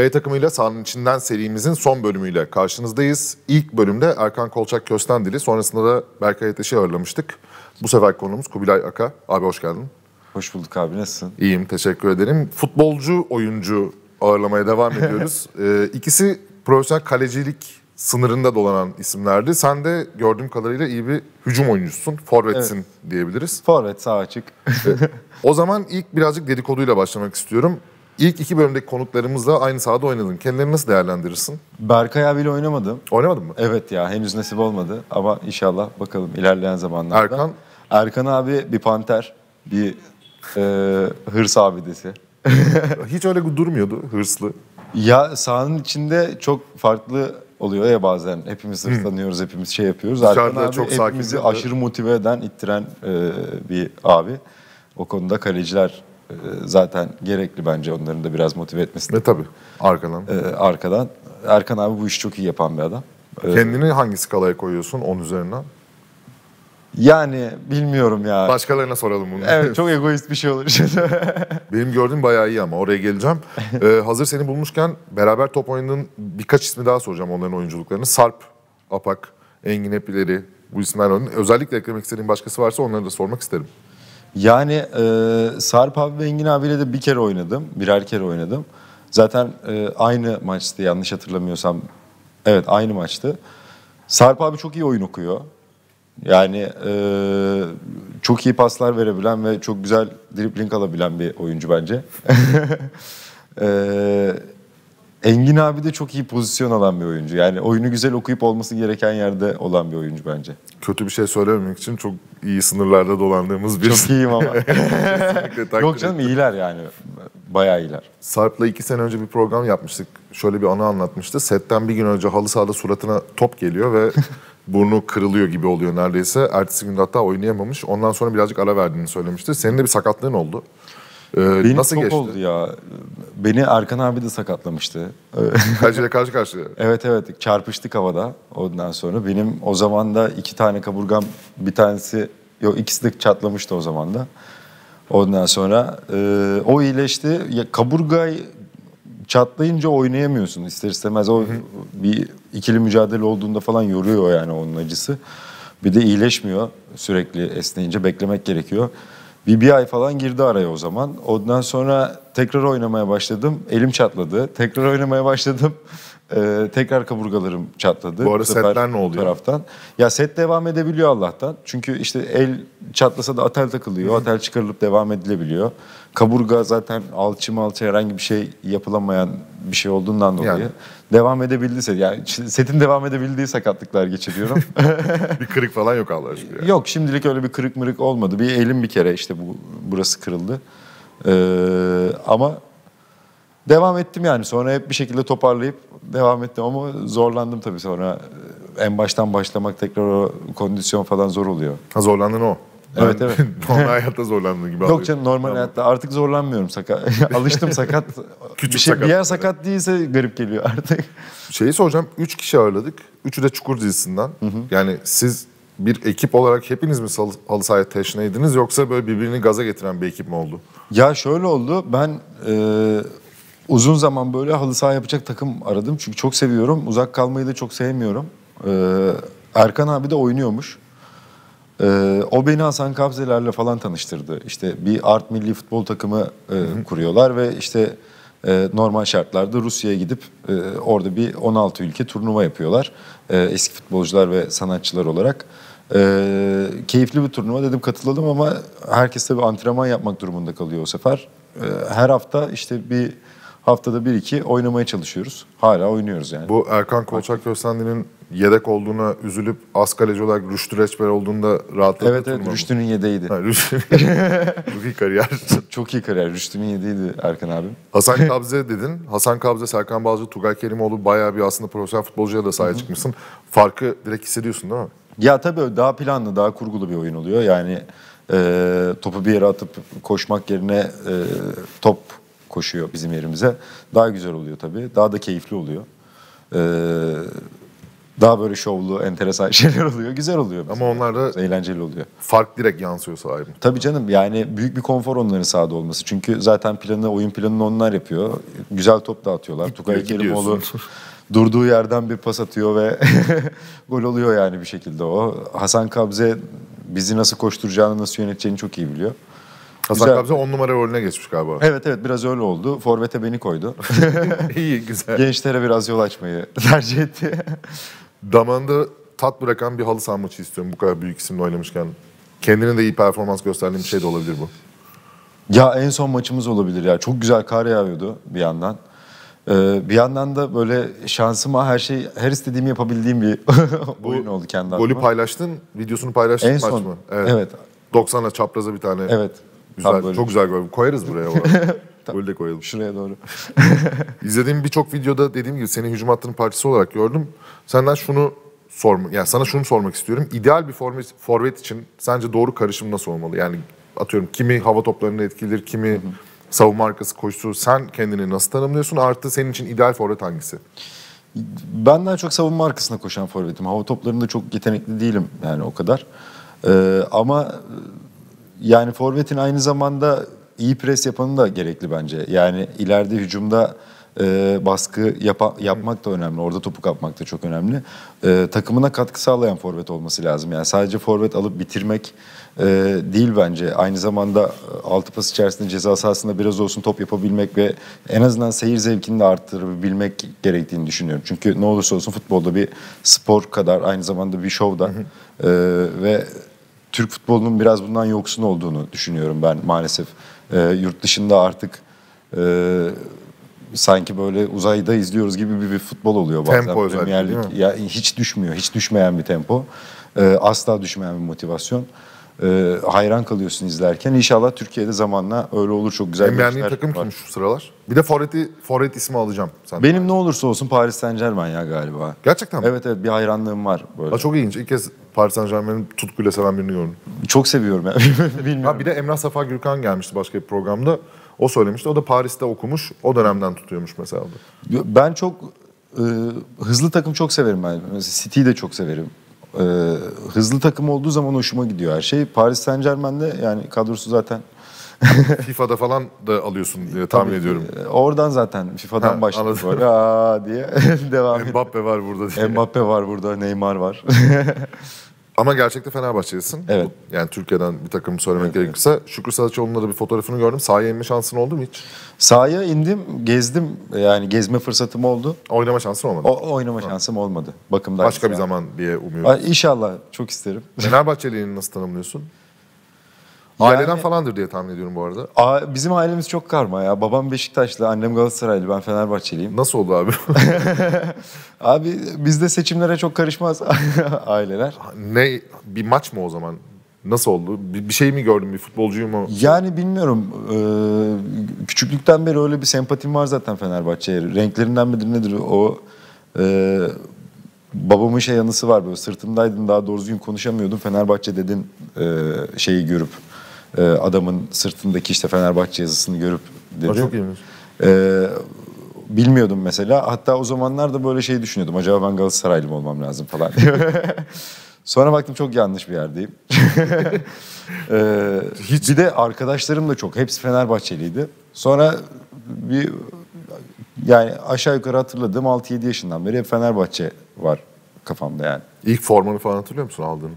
B takımıyla sahanın içinden serimizin son bölümüyle karşınızdayız. İlk bölümde Erkan Kolçak Köstendili, sonrasında da Berkay Ateş'i ağırlamıştık. Bu sefer konuğumuz Kubilay Aka. Abi hoş geldin. Hoş bulduk abi nasılsın? İyiyim teşekkür ederim. Futbolcu oyuncu ağırlamaya devam ediyoruz. ee, ikisi profesyonel kalecilik sınırında dolanan isimlerdi. Sen de gördüğüm kadarıyla iyi bir hücum oyuncusun. Forvetsin evet. diyebiliriz. Forvet sağ açık. o zaman ilk birazcık dedikoduyla başlamak istiyorum. İlk iki bölümdeki konuklarımızla aynı sahada oynadın. Kendilerini nasıl değerlendirirsin? Berkay abiyle oynamadım. Oynamadın mı? Evet ya henüz nasip olmadı ama inşallah bakalım ilerleyen zamanlarda. Erkan? Erkan abi bir panter, bir e, hırs abidesi. Hiç öyle durmuyordu hırslı. Ya sahanın içinde çok farklı oluyor ya bazen. Hepimiz hırslanıyoruz, hepimiz şey yapıyoruz. Erkan abi çok hepimizi sakin aşırı motive eden, ittiren e, bir abi. O konuda kaleciler zaten gerekli bence onların da biraz motive etmesi. E tabii arkadan. E, arkadan. Erkan abi bu işi çok iyi yapan bir adam. Ee, Kendini ee, hangi skalaya koyuyorsun 10 üzerinden? Yani bilmiyorum ya. Başkalarına soralım bunu. Evet çok egoist bir şey olur. Benim gördüğüm bayağı iyi ama oraya geleceğim. Ee, hazır seni bulmuşken beraber top oynadığın birkaç ismi daha soracağım onların oyunculuklarını. Sarp, Apak, Engin Epileri bu isimler Özellikle eklemek istediğim başkası varsa onları da sormak isterim. Yani e, Sarp abi ve Engin abiyle de bir kere oynadım. Birer kere oynadım. Zaten e, aynı maçtı yanlış hatırlamıyorsam. Evet aynı maçtı. Sarp abi çok iyi oyun okuyor. Yani e, çok iyi paslar verebilen ve çok güzel dripling alabilen bir oyuncu bence. e, Engin abi de çok iyi pozisyon alan bir oyuncu. Yani oyunu güzel okuyup olması gereken yerde olan bir oyuncu bence. Kötü bir şey söylememek için çok iyi sınırlarda dolandığımız bir... Çok iyiyim ama. Yok canım iyiler yani. Bayağı iyiler. Sarp'la iki sene önce bir program yapmıştık. Şöyle bir anı anlatmıştı. Setten bir gün önce halı sahada suratına top geliyor ve burnu kırılıyor gibi oluyor neredeyse. Ertesi gün hatta oynayamamış. Ondan sonra birazcık ara verdiğini söylemişti. Senin de bir sakatlığın oldu. Ee, Benim nasıl çok geçti? oldu ya. Beni Erkan abi de sakatlamıştı. Her karşı karşıya. Evet evet çarpıştık havada ondan sonra. Benim o zaman da iki tane kaburgam bir tanesi yok ikisi de çatlamıştı o zaman da. Ondan sonra e, o iyileşti. Ya, kaburgayı çatlayınca oynayamıyorsun ister istemez. O bir ikili mücadele olduğunda falan yoruyor yani onun acısı. Bir de iyileşmiyor sürekli esneyince beklemek gerekiyor. BBI falan girdi araya o zaman. Ondan sonra tekrar oynamaya başladım. Elim çatladı. Tekrar oynamaya başladım. Ee, tekrar kaburgalarım çatladı. Bu arada bu setler ne oluyor? Taraftan. Ya set devam edebiliyor Allah'tan. Çünkü işte el çatlasa da atel takılıyor. atel çıkarılıp devam edilebiliyor. Kaburga zaten alçı malçı herhangi bir şey yapılamayan bir şey olduğundan dolayı. Yani devam edebildiyse yani setin devam edebildiği sakatlıklar geçiriyorum. bir kırık falan yok Allah aşkına. Yani. Yok şimdilik öyle bir kırık mırık olmadı. Bir elim bir kere işte bu burası kırıldı. Ee, ama devam ettim yani sonra hep bir şekilde toparlayıp devam ettim ama zorlandım tabii sonra e, en baştan başlamak tekrar o kondisyon falan zor oluyor. Ha zorlandın o evet evet. normal hayatta zorlandığı gibi Yok canım normal tamam. hayatta artık zorlanmıyorum sakat. Alıştım sakat. Küçük bir şey, sakat. Bir yer sakat değilse garip geliyor artık. Şeyi soracağım. Üç kişi ağırladık. Üçü de Çukur dizisinden. Hı hı. Yani siz bir ekip olarak hepiniz mi halı sahaya teşneydiniz yoksa böyle birbirini gaza getiren bir ekip mi oldu? Ya şöyle oldu. Ben e, uzun zaman böyle halı saha yapacak takım aradım. Çünkü çok seviyorum. Uzak kalmayı da çok sevmiyorum. E, Erkan abi de oynuyormuş. Ee, o beni Hasan Kabzeler'le falan tanıştırdı. İşte bir art milli futbol takımı e, kuruyorlar ve işte e, normal şartlarda Rusya'ya gidip e, orada bir 16 ülke turnuva yapıyorlar. E, eski futbolcular ve sanatçılar olarak. E, keyifli bir turnuva dedim katılalım ama herkes tabii antrenman yapmak durumunda kalıyor o sefer. E, her hafta işte bir haftada bir iki oynamaya çalışıyoruz. Hala oynuyoruz yani. Bu Erkan Kolçak Köstendi'nin yedek olduğuna üzülüp az kaleci olarak Rüştü Reçber olduğunda rahatlıkla Evet evet Rüştü'nün yedeğiydi. Ha, Rüştü. Çok iyi kariyer. Çok iyi kariyer. Rüştü'nün yedeğiydi Erkan abim. Hasan Kabze dedin. Hasan Kabze, Serkan Balcı, Tugay Kerimoğlu bayağı bir aslında profesyonel futbolcuya da sahaya çıkmışsın. Farkı direkt hissediyorsun değil mi? Ya tabii daha planlı, daha kurgulu bir oyun oluyor. Yani e, topu bir yere atıp koşmak yerine e, top koşuyor bizim yerimize. Daha güzel oluyor tabii. Daha da keyifli oluyor. Ee, daha böyle şovlu, enteresan şeyler oluyor. Güzel oluyor. Ama onlar da eğlenceli oluyor. Fark direkt yansıyor sahibim. Tabii canım yani büyük bir konfor onların sahada olması. Çünkü zaten planı, oyun planını onlar yapıyor. Güzel top dağıtıyorlar. Gitmiyor, Tugay Kerimoğlu durduğu yerden bir pas atıyor ve gol oluyor yani bir şekilde o. Hasan Kabze bizi nasıl koşturacağını, nasıl yöneteceğini çok iyi biliyor. Hasan güzel. Kabze 10 numara rolüne geçmiş galiba. Evet evet biraz öyle oldu. Forvet'e beni koydu. İyi güzel. Gençlere biraz yol açmayı tercih etti. Damanda tat bırakan bir halı saha maçı istiyorum bu kadar büyük isimle oynamışken. Kendine de iyi performans gösterdiğim bir şey de olabilir bu. Ya en son maçımız olabilir ya. Çok güzel kar yağıyordu bir yandan. Ee, bir yandan da böyle şansıma her şey, her istediğimi yapabildiğim bir bu, oyun oldu kendi adıma. Golü paylaştın, videosunu paylaştın en maç son, mı? Evet. evet. 90'a çapraza bir tane. Evet. Güzel, Tam çok güzel görünüyor. Koyarız buraya. Böyle de koyalım. Şuraya doğru. İzlediğim birçok videoda dediğim gibi seni hücum hattının parçası olarak gördüm. Senden şunu sorma, yani sana şunu sormak istiyorum. İdeal bir forvet, forvet için sence doğru karışım nasıl olmalı? Yani atıyorum kimi hava toplarında etkilir, kimi Hı-hı. savunma arkası koşusu. Sen kendini nasıl tanımlıyorsun? Artı senin için ideal forvet hangisi? Ben daha çok savunma arkasına koşan forvetim. Hava toplarında çok yetenekli değilim yani o kadar. Ee, ama yani forvetin aynı zamanda iyi pres yapanı da gerekli bence. Yani ileride hücumda e, baskı yapa, yapmak da önemli. Orada topu kapmak da çok önemli. E, takımına katkı sağlayan forvet olması lazım. Yani sadece forvet alıp bitirmek e, değil bence. Aynı zamanda e, altı pas içerisinde ceza sahasında biraz olsun top yapabilmek ve en azından seyir zevkini de arttırabilmek gerektiğini düşünüyorum. Çünkü ne olursa olsun futbolda bir spor kadar aynı zamanda bir şov da e, ve Türk futbolunun biraz bundan yoksun olduğunu düşünüyorum ben maalesef. E, yurt dışında artık e, sanki böyle uzayda izliyoruz gibi bir, bir futbol oluyor bazen. Tempo Premier ya hiç düşmüyor, hiç düşmeyen bir tempo. E, asla düşmeyen bir motivasyon. E, hayran kalıyorsun izlerken. İnşallah Türkiye'de zamanla öyle olur çok güzel. En beğendiğin takım kim şu sıralar? Bir de Forret'i Forret ismi alacağım sen. Benim ne olursa olsun Paris Saint Germain ya galiba. Gerçekten mi? Evet evet bir hayranlığım var böyle. Aa, çok ilginç. İlk kez Paris Saint Germain'in tutkuyla seven birini gördüm. Çok seviyorum ya. Bilmiyorum. Ha, bir de Emrah Safa Gürkan gelmişti başka bir programda. O söylemişti. O da Paris'te okumuş. O dönemden tutuyormuş mesela. Ben çok e, hızlı takım çok severim ben. Mesela City'yi de çok severim. E, hızlı takım olduğu zaman hoşuma gidiyor her şey. Paris Saint Germain'de yani kadrosu zaten FIFA'da falan da alıyorsun diye tahmin Tabii, ediyorum. E, oradan zaten FIFA'dan ha, başladım anladım. böyle diye devam ettim. Mbappe var burada diye. Mbappe var burada, Neymar var. Ama gerçekte Fenerbahçelisin. Evet. Yani Türkiye'den bir takım söylemek evet, gerekirse. Evet. Şükrü Saraçoğlu'nun da bir fotoğrafını gördüm. Sahaya inme şansın oldu mu hiç? Sahaya indim, gezdim. Yani gezme fırsatım oldu. Oynama şansın olmadı. O, oynama ha. şansım olmadı. Bakımdan. Başka bir yani. zaman diye umuyorum. İnşallah. Çok isterim. Fenerbahçeliğini nasıl tanımlıyorsun? Aileden yani, falandır diye tahmin ediyorum bu arada. A, bizim ailemiz çok karma ya. Babam Beşiktaşlı, annem Galatasaraylı, ben Fenerbahçeliyim. Nasıl oldu abi? abi bizde seçimlere çok karışmaz aileler. Ne bir maç mı o zaman? Nasıl oldu? Bir, bir şey mi gördün? Bir futbolcuyu mu? Yani bilmiyorum. Ee, küçüklükten beri öyle bir sempatim var zaten Fenerbahçe'ye. Renklerinden midir nedir o? E, babamın şey yanısı var böyle sırtımdaydın daha doğru gün konuşamıyordum. Fenerbahçe dedin e, şeyi görüp e, adamın sırtındaki işte Fenerbahçe yazısını görüp dedim. çok E, bilmiyordum mesela. Hatta o zamanlar da böyle şey düşünüyordum. Acaba ben Galatasaraylı mı olmam lazım falan. Sonra baktım çok yanlış bir yerdeyim. ee, Hiç. Bir de arkadaşlarım da çok. Hepsi Fenerbahçeliydi. Sonra bir yani aşağı yukarı hatırladığım 6-7 yaşından beri hep Fenerbahçe var kafamda yani. İlk formanı falan hatırlıyor musun aldığını?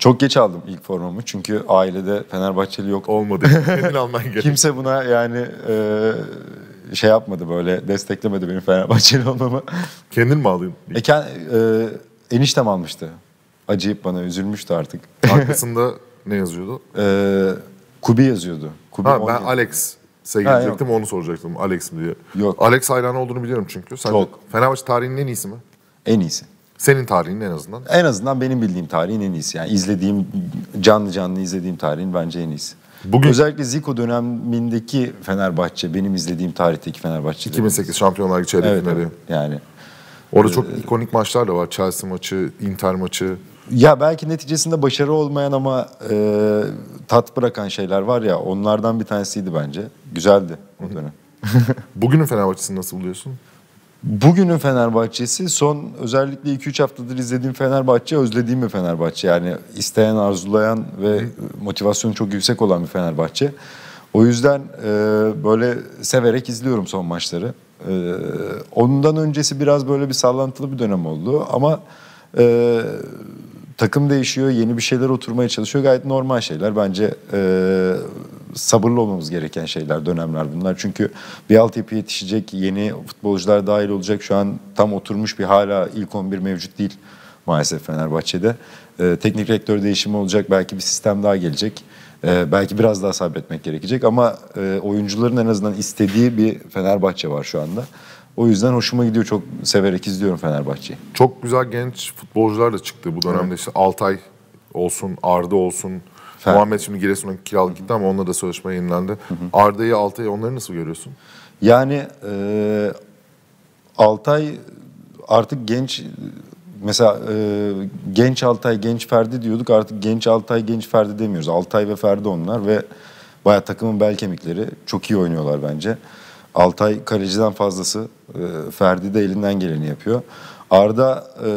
Çok geç aldım ilk formamı çünkü ailede Fenerbahçeli yok. Olmadı. Kendin alman gerek. Kimse buna yani e, şey yapmadı böyle desteklemedi benim Fenerbahçeli olmamı. Kendin mi aldın? E, kend, e, eniştem almıştı. Acıyıp bana üzülmüştü artık. Arkasında ne yazıyordu? E, Kubi yazıyordu. Kubi ha, ben Alex gelecektim onu soracaktım. Alex mi diye. Yok. Alex hayranı olduğunu biliyorum çünkü. Sen Çok. Fenerbahçe tarihinin en iyisi mi? En iyisi. Senin tarihin en azından. En azından benim bildiğim tarihin en iyisi. Yani izlediğim, canlı canlı izlediğim tarihin bence en iyisi. Bugün özellikle Zico dönemindeki Fenerbahçe benim izlediğim tarihteki Fenerbahçe. 2008 Şampiyonlar Ligi çeyrek evet, finali. Yani orada çok ee, ikonik maçlar da var. Chelsea maçı, Inter maçı. Ya belki neticesinde başarı olmayan ama e, tat bırakan şeyler var ya onlardan bir tanesiydi bence. Güzeldi o dönem. Bugünün Fenerbahçe'sini nasıl buluyorsun? Bugünün Fenerbahçesi son özellikle 2-3 haftadır izlediğim Fenerbahçe özlediğim bir Fenerbahçe. Yani isteyen, arzulayan ve motivasyonu çok yüksek olan bir Fenerbahçe. O yüzden e, böyle severek izliyorum son maçları. E, ondan öncesi biraz böyle bir sallantılı bir dönem oldu ama e, takım değişiyor, yeni bir şeyler oturmaya çalışıyor. Gayet normal şeyler bence. E, sabırlı olmamız gereken şeyler, dönemler bunlar. Çünkü bir altyapı yetişecek, yeni futbolcular dahil olacak. Şu an tam oturmuş bir hala ilk 11 mevcut değil maalesef Fenerbahçe'de. Ee, teknik rektör değişimi olacak, belki bir sistem daha gelecek. Ee, belki biraz daha sabretmek gerekecek ama e, oyuncuların en azından istediği bir Fenerbahçe var şu anda. O yüzden hoşuma gidiyor. Çok severek izliyorum Fenerbahçe'yi. Çok güzel genç futbolcular da çıktı bu dönemde. Evet. İşte Altay olsun, Arda olsun, Fer. Muhammed şimdi Giresun'a kiralık gitti ama onunla da sözleşme yenilendi. Arda'yı, Altay'ı onları nasıl görüyorsun? Yani e, Altay artık genç mesela e, genç Altay, genç Ferdi diyorduk. Artık genç Altay, genç Ferdi demiyoruz. Altay ve Ferdi onlar ve bayağı takımın bel kemikleri. Çok iyi oynuyorlar bence. Altay kaleciden fazlası. E, Ferdi de elinden geleni yapıyor. Arda e,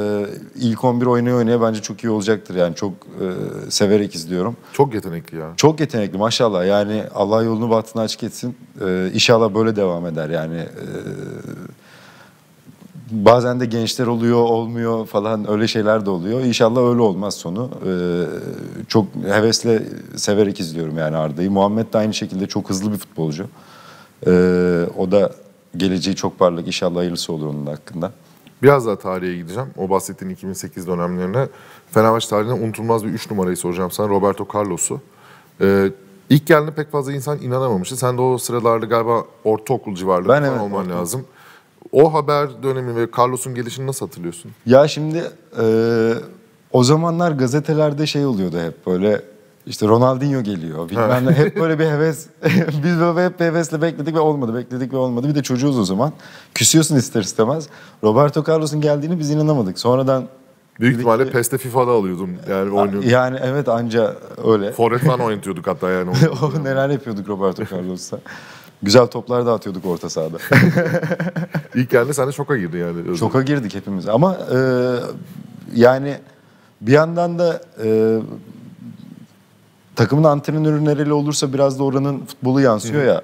ilk 11 oynaya oynaya bence çok iyi olacaktır. Yani çok e, severek izliyorum. Çok yetenekli ya. Çok yetenekli maşallah. Yani Allah yolunu bahtını açık etsin. E, inşallah böyle devam eder. Yani e, bazen de gençler oluyor, olmuyor falan öyle şeyler de oluyor. İnşallah öyle olmaz sonu. E, çok hevesle severek izliyorum yani Arda'yı. Muhammed de aynı şekilde çok hızlı bir futbolcu. E, o da geleceği çok parlak. İnşallah hayırlısı olur onun hakkında. Biraz daha tarihe gideceğim. O bahsettiğin 2008 dönemlerine. Fenerbahçe tarihine unutulmaz bir 3 numarayı soracağım sana. Roberto Carlos'u. Ee, ilk geldiğinde pek fazla insan inanamamıştı. Sen de o sıralarda galiba ortaokul civarlarında ben, evet, olman ortaokul. lazım. O haber dönemi ve Carlos'un gelişini nasıl hatırlıyorsun? Ya şimdi e, o zamanlar gazetelerde şey oluyordu hep böyle işte Ronaldinho geliyor bilmem ne. Hep böyle bir heves. Biz böyle hep hevesle bekledik ve olmadı. Bekledik ve olmadı. Bir de çocuğuz o zaman. Küsüyorsun ister istemez. Roberto Carlos'un geldiğini biz inanamadık. Sonradan Büyük ihtimalle ki... PES'te FIFA'da alıyordum. Yani oynuyordum. Yani evet anca öyle. Forvet falan oynatıyorduk hatta yani. o, neler yapıyorduk Roberto Carlos'ta. Güzel toplar da atıyorduk orta sahada. İlk geldi sen de şoka girdi yani. Özellikle. Şoka girdik hepimiz ama e, yani bir yandan da e, takımın antrenörü nereli olursa biraz da oranın futbolu yansıyor ya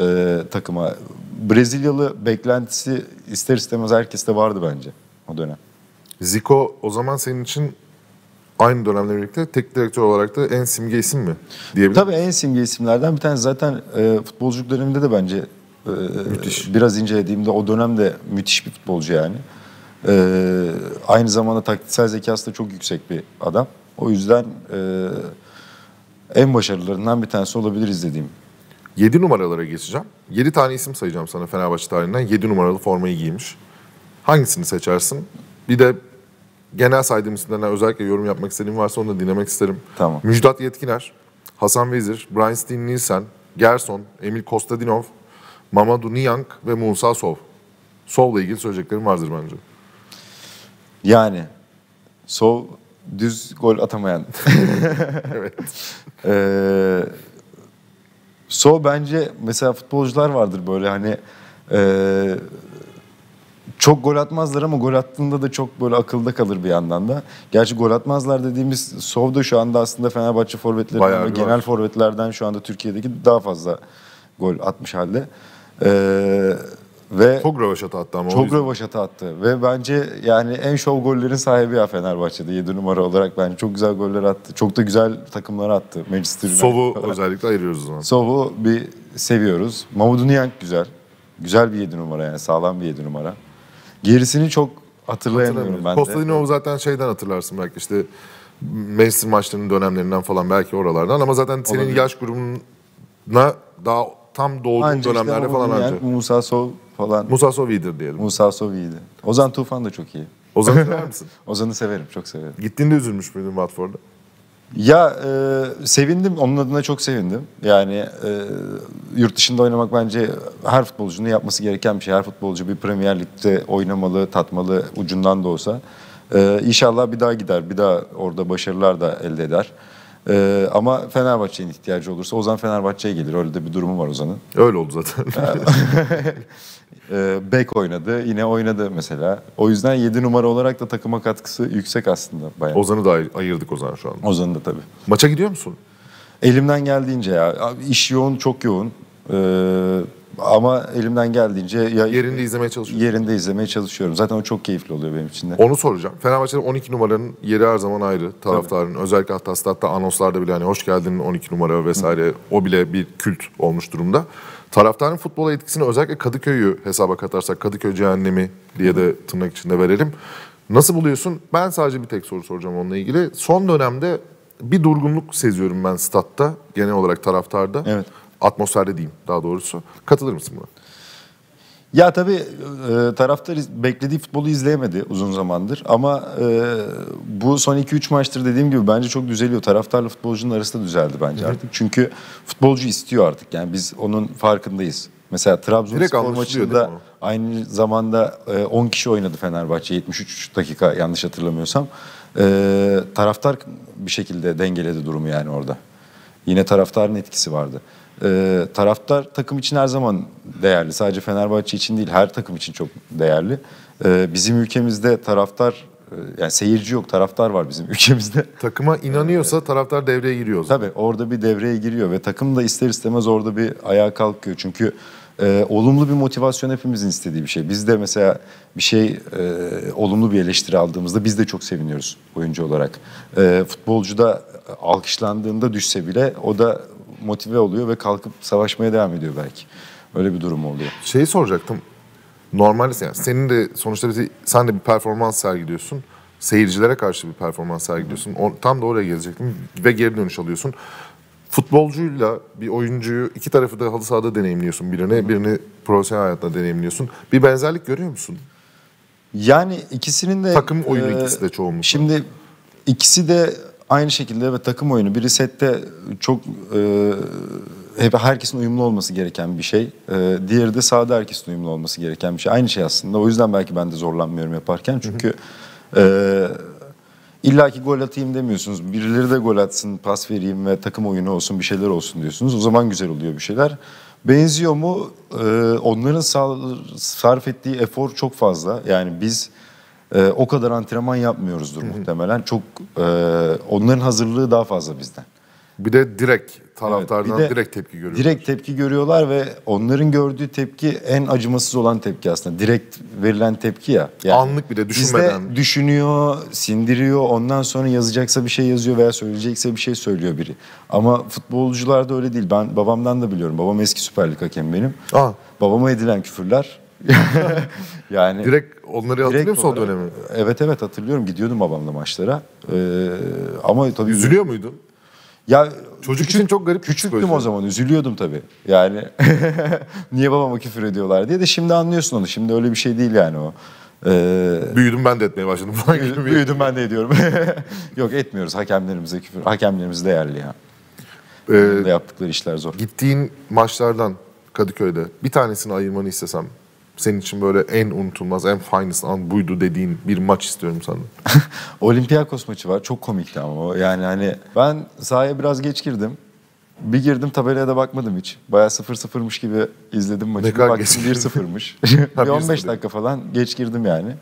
e, takıma. Brezilyalı beklentisi ister istemez herkeste vardı bence o dönem. Zico o zaman senin için aynı dönemle birlikte tek direktör olarak da en simge isim mi diyebilir Tabii en simge isimlerden bir tanesi. Zaten e, futbolculuk döneminde de bence e, biraz incelediğimde o dönemde müthiş bir futbolcu yani. E, aynı zamanda taktiksel zekası da çok yüksek bir adam. O yüzden... E, en başarılarından bir tanesi olabiliriz dediğim. 7 numaralara geçeceğim. 7 tane isim sayacağım sana Fenerbahçe tarihinden. 7 numaralı formayı giymiş. Hangisini seçersin? Bir de genel saydığım isimlerden özellikle yorum yapmak istediğim varsa onu da dinlemek isterim. Tamam. Müjdat Yetkiner, Hasan Vezir, Brian Steen Nielsen, Gerson, Emil Kostadinov, Mamadou Niang ve Musa Sov. Sov'la ilgili söyleyeceklerim vardır bence. Yani Sov düz gol atamayan. evet. Ee, so bence mesela futbolcular vardır böyle hani e, çok gol atmazlar ama gol attığında da çok böyle akılda kalır bir yandan da. Gerçi gol atmazlar dediğimiz Sov da şu anda aslında Fenerbahçe forvetleri ve genel forvetlerden şu anda Türkiye'deki daha fazla gol atmış halde. Ee, ve çok rövaşata attı ama. Çok rövaşata attı. Ve bence yani en şov gollerin sahibi ya Fenerbahçe'de 7 numara olarak bence. Çok güzel goller attı. Çok da güzel takımlara attı Manchester Sov'u özellikle ayırıyoruz o zaman. Sov'u bir seviyoruz. Mamadou Niyank güzel. Güzel bir 7 numara yani sağlam bir 7 numara. Gerisini çok hatırlayamıyorum ben de. Kostadinov zaten şeyden hatırlarsın belki işte Manchester maçlarının dönemlerinden falan belki oralardan ama zaten senin Olabilir. yaş grubuna daha tam doğduğum Anca dönemlerde işte falan anca. Musa Sov falan. Musa Sovi'dir diyelim. Musa Sovi'ydi. Ozan Tufan da çok iyi. Ozan'ı sever misin? Ozan'ı severim, çok severim. Gittiğinde üzülmüş müydün Watford'a? Ya e, sevindim, onun adına çok sevindim. Yani e, yurt dışında oynamak bence her futbolcunun yapması gereken bir şey. Her futbolcu bir Premier Lig'de oynamalı, tatmalı ucundan da olsa. E, inşallah bir daha gider, bir daha orada başarılar da elde eder. Ee, ama Fenerbahçe'nin ihtiyacı olursa Ozan Fenerbahçe'ye gelir. Öyle de bir durumu var Ozan'ın. Öyle oldu zaten. ee, e, bek oynadı. Yine oynadı mesela. O yüzden 7 numara olarak da takıma katkısı yüksek aslında. Bayağı. Ozan'ı da ayırdık Ozan şu an. Ozan'ı da tabii. Maça gidiyor musun? Elimden geldiğince ya. İş yoğun, çok yoğun. Ee, ama elimden geldiğince ya, yerinde izlemeye çalışıyorum. Yerinde izlemeye çalışıyorum. Zaten o çok keyifli oluyor benim için de. Onu soracağım. Fenerbahçe'nin 12 numaranın yeri her zaman ayrı taraftarın. Tabii. Özellikle hatta statta anonslarda bile hani hoş geldin 12 numara vesaire Hı. o bile bir kült olmuş durumda. Taraftarın futbola etkisini özellikle Kadıköy'ü hesaba katarsak Kadıköy cehennemi diye de tırnak içinde verelim. Nasıl buluyorsun? Ben sadece bir tek soru soracağım onunla ilgili. Son dönemde bir durgunluk seziyorum ben statta genel olarak taraftarda. Evet atmosferde diyeyim daha doğrusu. Katılır mısın buna? Ya tabii e, taraftar beklediği futbolu izleyemedi uzun zamandır ama e, bu son 2-3 maçtır dediğim gibi bence çok düzeliyor. Taraftarla futbolcunun arası da düzeldi bence evet. artık. Çünkü futbolcu istiyor artık yani biz onun farkındayız. Mesela Trabzonspor maçında aynı zamanda e, 10 kişi oynadı Fenerbahçe 73 dakika yanlış hatırlamıyorsam. E, taraftar bir şekilde dengeledi durumu yani orada. Yine taraftarın etkisi vardı. Ee, taraftar takım için her zaman değerli. Sadece Fenerbahçe için değil her takım için çok değerli. Ee, bizim ülkemizde taraftar e, yani seyirci yok taraftar var bizim ülkemizde. Takıma inanıyorsa taraftar devreye giriyor. Tabii orada bir devreye giriyor ve takım da ister istemez orada bir ayağa kalkıyor. Çünkü e, olumlu bir motivasyon hepimizin istediği bir şey. Biz de mesela bir şey e, olumlu bir eleştiri aldığımızda biz de çok seviniyoruz oyuncu olarak. E, futbolcu da alkışlandığında düşse bile o da motive oluyor ve kalkıp savaşmaya devam ediyor belki. Öyle bir durum oluyor. Şeyi soracaktım. Normalde yani senin de sonuçta bizi, sen de bir performans sergiliyorsun. Seyircilere karşı bir performans sergiliyorsun. O, tam da oraya gelecektim ve geri dönüş alıyorsun. Futbolcuyla bir oyuncuyu iki tarafı da halı sahada deneyimliyorsun birini, birini profesyonel hayatta deneyimliyorsun. Bir benzerlik görüyor musun? Yani ikisinin de takım oyunu e, ikisi de çoğunlukla. Şimdi ikisi de Aynı şekilde evet takım oyunu bir sette çok e, hep herkesin uyumlu olması gereken bir şey. E, diğeri de sahada herkesin uyumlu olması gereken bir şey. Aynı şey aslında. O yüzden belki ben de zorlanmıyorum yaparken. Çünkü e, illa ki gol atayım demiyorsunuz. Birileri de gol atsın, pas vereyim ve takım oyunu olsun, bir şeyler olsun diyorsunuz. O zaman güzel oluyor bir şeyler. Benziyor mu? E, onların sarf ettiği efor çok fazla. Yani biz e, o kadar antrenman yapmıyoruzdur muhtemelen. Çok e, onların hazırlığı daha fazla bizden. Bir de direkt taraftardan Evet, de direkt tepki görüyoruz. Direkt tepki görüyorlar ve onların gördüğü tepki en acımasız olan tepki aslında. Direkt verilen tepki ya. Anlık bir de düşünmeden. Bizde düşünüyor, sindiriyor. Ondan sonra yazacaksa bir şey yazıyor veya söyleyecekse bir şey söylüyor biri. Ama futbolcularda öyle değil. Ben babamdan da biliyorum. Babam eski Süper Lig hakemi benim. Aa. Babama edilen küfürler yani direkt onları hatırlıyor musun o dönemi? Evet evet hatırlıyorum. Gidiyordum babamla maçlara. Ee, ama tabii üzülüyor muydun? Ya çocuk küçük, için çok garip. Küçüktüm o zaman. Üzülüyordum tabii. Yani niye babama küfür ediyorlar diye de şimdi anlıyorsun onu. Şimdi öyle bir şey değil yani o. Ee, büyüdüm ben de etmeye başladım falan gibi. Büyüdüm ben de ediyorum. Yok etmiyoruz hakemlerimize küfür. Hakemlerimiz değerli ya. Ee, yaptıkları işler zor. Gittiğin maçlardan Kadıköy'de bir tanesini ayırmanı istesem senin için böyle en unutulmaz, en finest an buydu dediğin bir maç istiyorum sana. Olympiakos maçı var. Çok komikti ama o. Yani hani ben sahaya biraz geç girdim. Bir girdim tabelaya da bakmadım hiç. Bayağı sıfır sıfırmış gibi izledim maçı. Ne kadar Baktım 1-0'mış. bir 15 dakika falan geç girdim yani.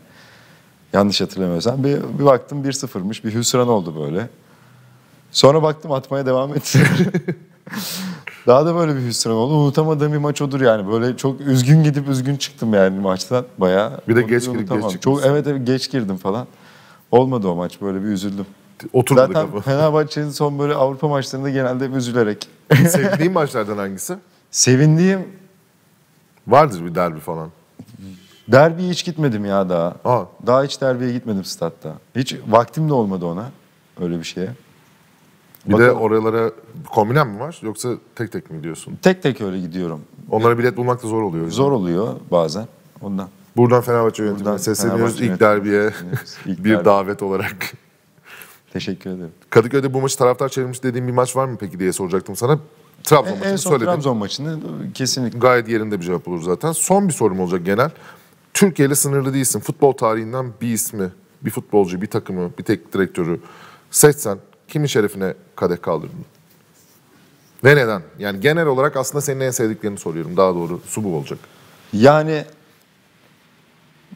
Yanlış hatırlamıyorsam. Bir, bir baktım bir sıfırmış, Bir hüsran oldu böyle. Sonra baktım atmaya devam etti. Daha da böyle bir hüsran oldu. Unutamadığım bir maç odur yani. Böyle çok üzgün gidip üzgün çıktım yani maçtan bayağı. Bir de geç girdim geç çıktım. Çok, evet, evet geç girdim falan. Olmadı o maç böyle bir üzüldüm. Oturmadı Zaten kafa. Fenerbahçe'nin son böyle Avrupa maçlarında genelde üzülerek. Sevindiğin maçlardan hangisi? Sevindiğim... Vardır bir derbi falan. Derbiye hiç gitmedim ya daha. Aa. Daha hiç derbiye gitmedim statta. Hiç vaktim de olmadı ona. Öyle bir şeye. Bir Bakalım. de oralara Kombinem mi var yoksa tek tek mi gidiyorsun? Tek tek öyle gidiyorum. Onlara bilet bulmak da zor oluyor. Zor oluyor bazen ondan. Buradan Fenerbahçe yönetimine sesleniyoruz. ilk derbiye ilk bir derbi. davet olarak. Teşekkür ederim. Kadıköy'de bu maçı taraftar çevirmiş dediğin bir maç var mı peki diye soracaktım sana. Trabzon en, maçını en son söyledim. Trabzon maçını kesinlikle. Gayet yerinde bir cevap olur zaten. Son bir sorum olacak genel. Türkiye ile sınırlı değilsin. Futbol tarihinden bir ismi, bir futbolcu, bir takımı, bir tek direktörü seçsen kimin şerefine kadeh kaldırırdın? Ve neden? Yani genel olarak aslında senin en sevdiklerini soruyorum. Daha doğru su bu olacak. Yani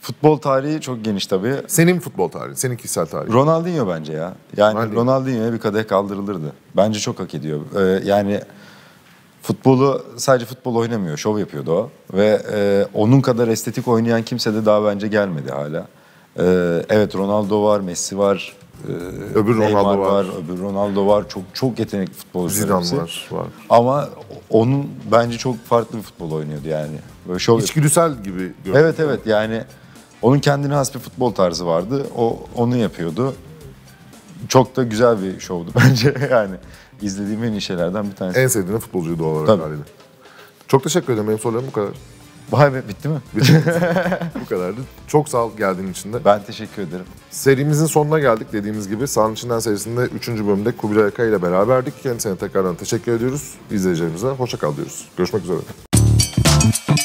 futbol tarihi çok geniş tabii. Senin futbol tarihi, senin kişisel tarihi. Ronaldinho bence ya. Yani Ronaldinho. Ronaldinho'ya bir kadeh kaldırılırdı. Bence çok hak ediyor. Ee, yani futbolu sadece futbol oynamıyor, şov yapıyordu o. Ve e, onun kadar estetik oynayan kimse de daha bence gelmedi hala. Ee, evet Ronaldo var, Messi var, ee, öbür Ronaldo var. var. Öbür Ronaldo var. Çok çok yetenekli futbolcu. Zidane var, var. Ama onun bence çok farklı bir futbol oynuyordu yani. Böyle şov İçgüdüsel gibi. Gördüm. Evet evet yani onun kendine has bir futbol tarzı vardı. O onu yapıyordu. Çok da güzel bir şovdu bence yani. izlediğim en iyi şeylerden bir tanesi. En sevdiğin futbolcuyu doğal olarak Tabii. haliyle. Çok teşekkür ederim. Benim sorularım bu kadar. Vay be bitti mi? Bitti. Bu kadardı. Çok sağ ol geldiğin için de. Ben teşekkür ederim. Serimizin sonuna geldik dediğimiz gibi. Sağın içinden serisinde 3. bölümde Kubilay Aka ile beraberdik. Kendisine tekrardan teşekkür ediyoruz. İzleyicilerimize hoşça kal diyoruz. Görüşmek üzere.